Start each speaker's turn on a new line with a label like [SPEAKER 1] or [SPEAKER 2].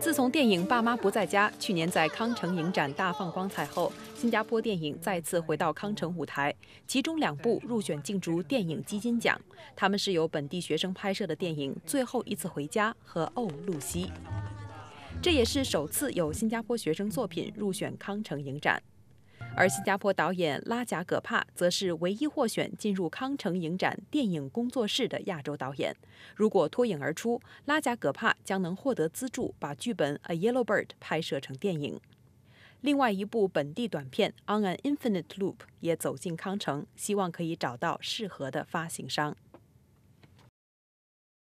[SPEAKER 1] 自从电影《爸妈不在家》去年在康城影展大放光彩后，新加坡电影再次回到康城舞台，其中两部入选竞逐电影基金奖。他们是由本地学生拍摄的电影《最后一次回家》和《哦，露西》。这也是首次有新加坡学生作品入选康城影展。而新加坡导演拉贾·葛帕则是唯一获选进入康城影展电影工作室的亚洲导演。如果脱颖而出，拉贾·葛帕将能获得资助，把剧本《A Yellow Bird》拍摄成电影。另外一部本地短片《On an Infinite Loop》也走进康城，希望可以找到适合的发行商。